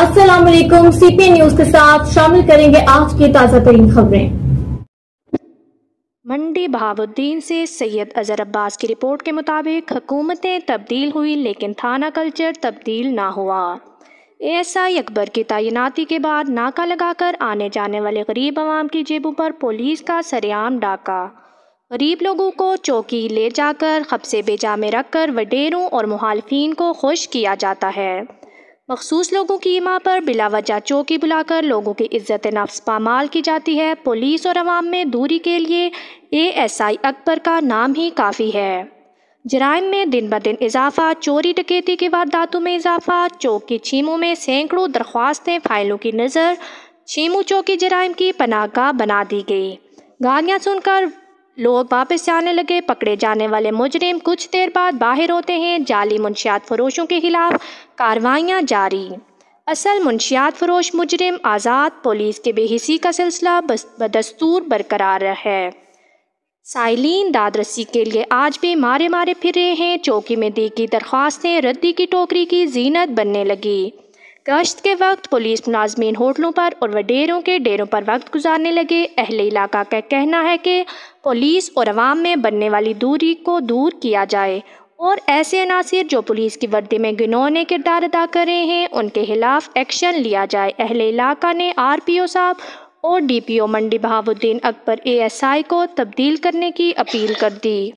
अस्सलाम वालेकुम CP news के साथ शामिल करेंगे आज की ताज़ा तरीन खबरें मंडी बहाबुद्दीन से सैयद अजहर अब्बास की रिपोर्ट के मुताबिक हुकूमतें तब्दील हुई लेकिन थाना कल्चर तब्दील ना हुआ एएसआई अकबर की तैनाती के बाद नाका लगाकर आने जाने वाले गरीब आवाम की जेबों पर पुलिस का सरेआम डाका गरीब लोगों को चौकी ले जाकर खबसे बेजा में रखकर वडेरों और मुहालफिन को खुश किया जाता है मखसूस लोगों की इमा पर बिलावजा चौकी बुलाकर लोगों की इज्जत नफ्स पामाल की जाती है पुलिस और आवाम में दूरी के लिए ए एस आई अकबर का नाम ही काफ़ी है जराइम में दिन ब दिन इजाफा चोरी डकैती की वारदातों में इजाफा चौक की छीमों में सैकड़ों दरख्वास्तें फाइलों की नज़र छीमू चौकी जराइम की गाह बना दी गई गालियाँ सुनकर लोग वापस जाने लगे पकड़े जाने वाले मुजरिम कुछ देर बाद बाहर होते हैं जाली मुंशियात फरोशों के खिलाफ कार्रवाइयाँ जारी असल मुंशियात फरोश मुजरिम आज़ाद पुलिस के बेहिसी का सिलसिला बदस्तूर बरकरार है साइलिन दादरसी के लिए आज भी मारे मारे फिर रहे हैं चौकी में दी की दरख्वास्तें रद्दी की टोकरी की जीनत बनने लगी गश्त के वक्त पुलिस मुलाजमीन होटलों पर और वडेरों के डेरों पर वक्त गुजारने लगे अहल इलाका का कहना है कि पुलिस और आवाम में बनने वाली दूरी को दूर किया जाए और ऐसे अनासर जो पुलिस की वर्दी में गिनौने किरदार अदा कर रहे हैं उनके खिलाफ एक्शन लिया जाए अहले इलाका ने आर पी ओ साहब और D P O Mandi Bahauddin Akbar A S I को तब्दील करने की अपील कर दी